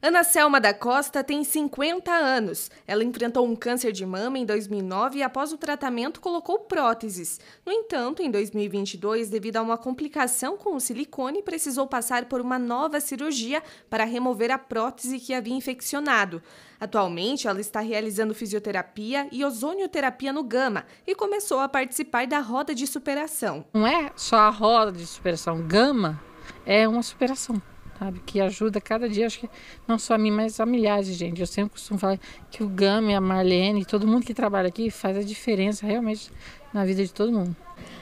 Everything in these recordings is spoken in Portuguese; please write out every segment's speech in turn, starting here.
Ana Selma da Costa tem 50 anos. Ela enfrentou um câncer de mama em 2009 e, após o tratamento, colocou próteses. No entanto, em 2022, devido a uma complicação com o silicone, precisou passar por uma nova cirurgia para remover a prótese que havia infeccionado. Atualmente, ela está realizando fisioterapia e ozonioterapia no Gama e começou a participar da roda de superação. Não é só a roda de superação, Gama é uma superação sabe? Que ajuda cada dia, acho que não só a mim, mas a milhares de gente. Eu sempre costumo falar que o Gami, a Marlene, todo mundo que trabalha aqui faz a diferença realmente na vida de todo mundo.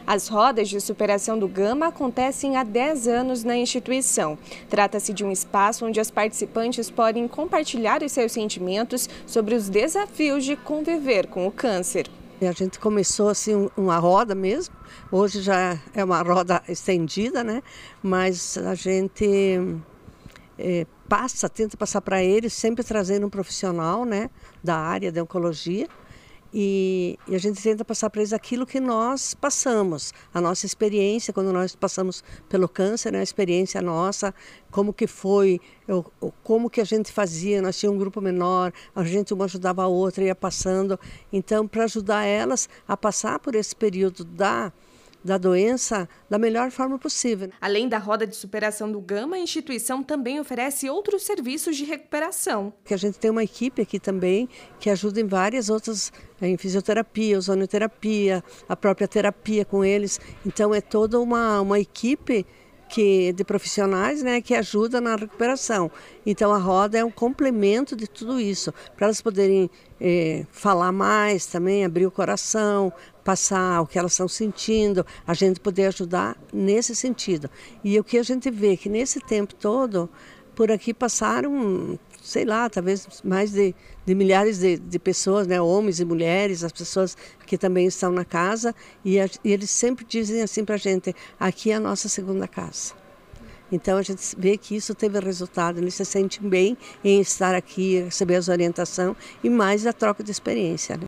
As rodas de superação do Gama acontecem há 10 anos na instituição. Trata-se de um espaço onde as participantes podem compartilhar os seus sentimentos sobre os desafios de conviver com o câncer. E é, a gente começou assim uma roda mesmo. Hoje já é uma roda estendida, né? Mas a gente é, passa, tenta passar para eles sempre trazendo um profissional, né, da área de oncologia e, e, a gente tenta passar para eles aquilo que nós passamos, a nossa experiência quando nós passamos pelo câncer, né, a experiência nossa, como que foi, eu, como que a gente fazia, nós tínhamos um grupo menor, a gente uma ajudava a outra, ia passando. Então, para ajudar elas a passar por esse período da da doença da melhor forma possível. Além da roda de superação do Gama, a instituição também oferece outros serviços de recuperação. Que a gente tem uma equipe aqui também que ajuda em várias outras, eh, em fisioterapia, ozonoterapia, a própria terapia com eles. Então é toda uma, uma equipe que de profissionais né, que ajudam na recuperação. Então a roda é um complemento de tudo isso, para elas poderem eh, falar mais também, abrir o coração, passar o que elas estão sentindo, a gente poder ajudar nesse sentido. E o que a gente vê é que nesse tempo todo por aqui passaram, sei lá, talvez mais de, de milhares de, de, pessoas, né, homens e mulheres, as pessoas que também estão na casa, e, a, e eles sempre dizem assim para a gente: aqui é a nossa segunda casa. Então a gente vê que isso teve resultado, eles se sentem bem em estar aqui, receber as orientações e mais a troca de experiência. Né?